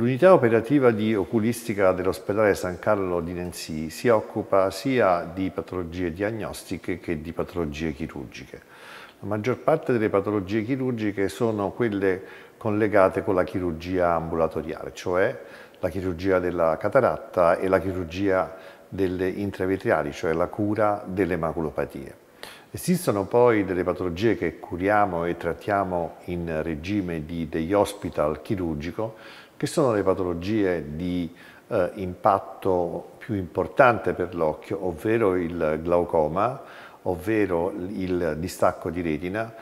L'unità operativa di oculistica dell'ospedale San Carlo di Nensi si occupa sia di patologie diagnostiche che di patologie chirurgiche. La maggior parte delle patologie chirurgiche sono quelle collegate con la chirurgia ambulatoriale, cioè la chirurgia della cataratta e la chirurgia delle intravetriali, cioè la cura delle maculopatie. Esistono poi delle patologie che curiamo e trattiamo in regime di day hospital chirurgico, che sono le patologie di eh, impatto più importante per l'occhio, ovvero il glaucoma, ovvero il distacco di retina,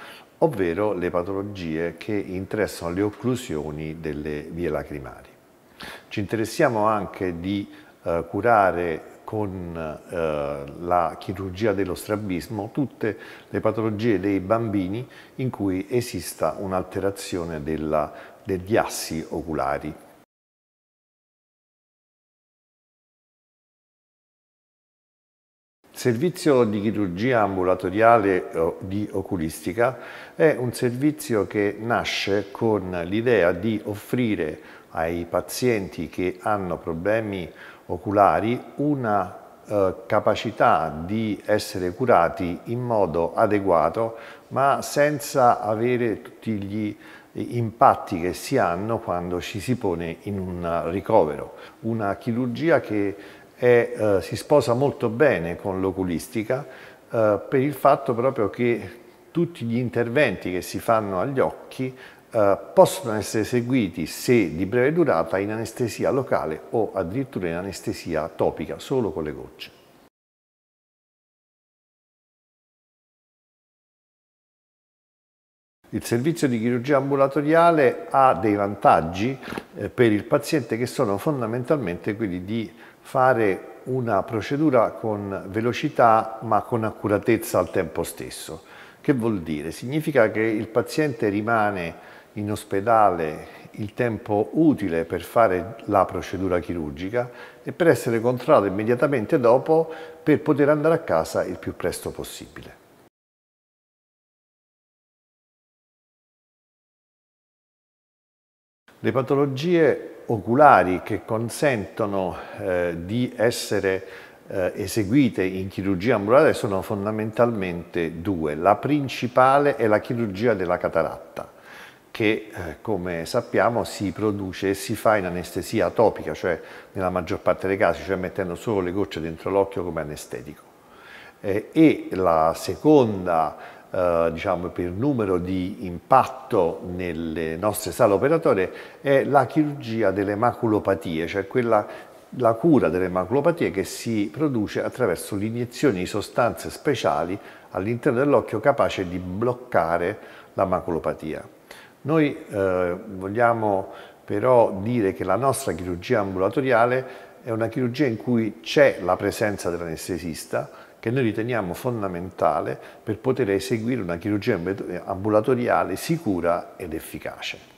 ovvero le patologie che interessano le occlusioni delle vie lacrimali. Ci interessiamo anche di eh, curare con eh, la chirurgia dello strabismo tutte le patologie dei bambini in cui esista un'alterazione degli assi oculari. Il servizio di chirurgia ambulatoriale o eh, di oculistica è un servizio che nasce con l'idea di offrire ai pazienti che hanno problemi oculari una eh, capacità di essere curati in modo adeguato ma senza avere tutti gli impatti che si hanno quando ci si pone in un ricovero. Una chirurgia che è, eh, si sposa molto bene con l'oculistica eh, per il fatto proprio che tutti gli interventi che si fanno agli occhi eh, possono essere eseguiti se di breve durata in anestesia locale o addirittura in anestesia topica solo con le gocce. Il servizio di chirurgia ambulatoriale ha dei vantaggi eh, per il paziente che sono fondamentalmente quelli di fare una procedura con velocità ma con accuratezza al tempo stesso. Che vuol dire? Significa che il paziente rimane in ospedale il tempo utile per fare la procedura chirurgica e per essere controllato immediatamente dopo per poter andare a casa il più presto possibile. Le patologie oculari che consentono eh, di essere eh, eseguite in chirurgia ambulare sono fondamentalmente due. La principale è la chirurgia della cataratta che eh, come sappiamo si produce e si fa in anestesia atopica, cioè nella maggior parte dei casi, cioè mettendo solo le gocce dentro l'occhio come anestetico. Eh, e la seconda Uh, diciamo, per numero di impatto nelle nostre sale operatorie è la chirurgia delle maculopatie, cioè quella la cura delle maculopatie che si produce attraverso l'iniezione di sostanze speciali all'interno dell'occhio capace di bloccare la maculopatia. Noi eh, vogliamo però dire che la nostra chirurgia ambulatoriale è una chirurgia in cui c'è la presenza dell'anestesista che noi riteniamo fondamentale per poter eseguire una chirurgia ambulatoriale sicura ed efficace.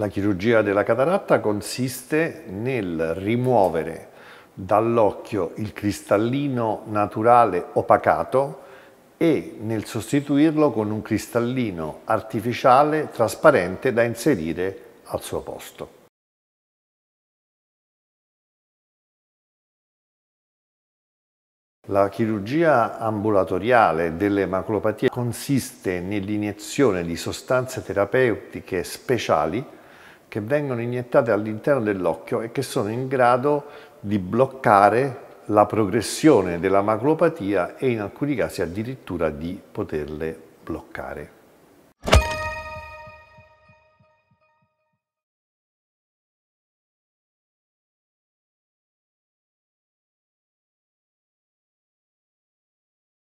La chirurgia della cataratta consiste nel rimuovere dall'occhio il cristallino naturale opacato e nel sostituirlo con un cristallino artificiale trasparente da inserire al suo posto. La chirurgia ambulatoriale delle macropatie consiste nell'iniezione di sostanze terapeutiche speciali che vengono iniettate all'interno dell'occhio e che sono in grado di bloccare la progressione della maculopatia e in alcuni casi addirittura di poterle bloccare.